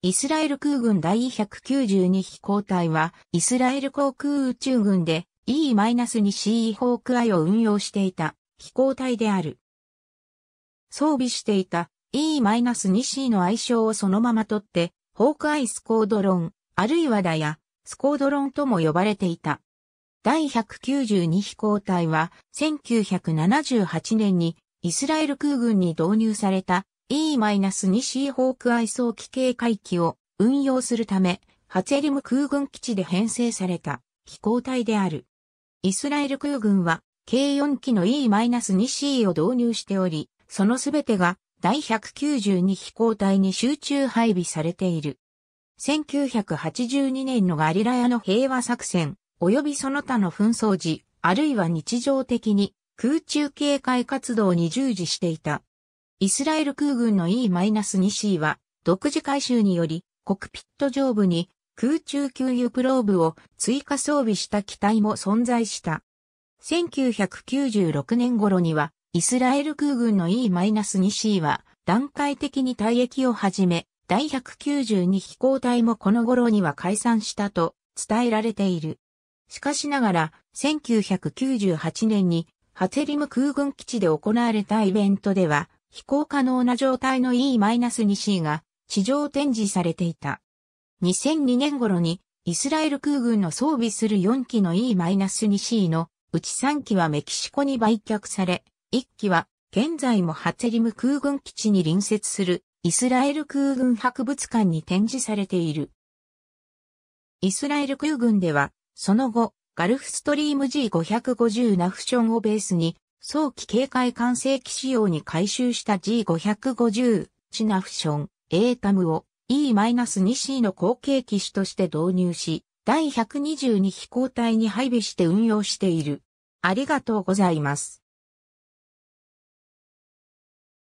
イスラエル空軍第192飛行隊は、イスラエル航空宇宙軍で E-2C ホークアイを運用していた飛行隊である。装備していた E-2C の愛称をそのまま取って、ホークアイスコードロン、あるいはダやスコードロンとも呼ばれていた。第192飛行隊は1978年にイスラエル空軍に導入された E-2C ホークアイ早期警戒機を運用するため、ハツエリム空軍基地で編成された飛行隊である。イスラエル空軍は計4機の E-2C を導入しており、そのすべてが第192飛行隊に集中配備されている。1982年のガリラヤの平和作戦、及びその他の紛争時、あるいは日常的に空中警戒活動に従事していたイスラエル空軍の E-2C は、独自回収により、コクピット上部に空中給油プローブを追加装備した機体も存在した。1996年頃には、イスラエル空軍の E-2C は、段階的に退役を始め、第192飛行隊もこの頃には解散したと伝えられている。しかしながら、1998年にハテリム空軍基地で行われたイベントでは、飛行可能な状態の E-2C が地上展示されていた。2002年頃にイスラエル空軍の装備する4機の E-2C のうち3機はメキシコに売却され、1機は現在もハツリム空軍基地に隣接するイスラエル空軍博物館に展示されている。イスラエル空軍では、その後、ガルフストリーム G550 ナフションをベースに早期警戒管制機仕様に改修した G550 チナフション A タムを E-2C の後継機種として導入し、第122飛行隊に配備して運用している。ありがとうございます。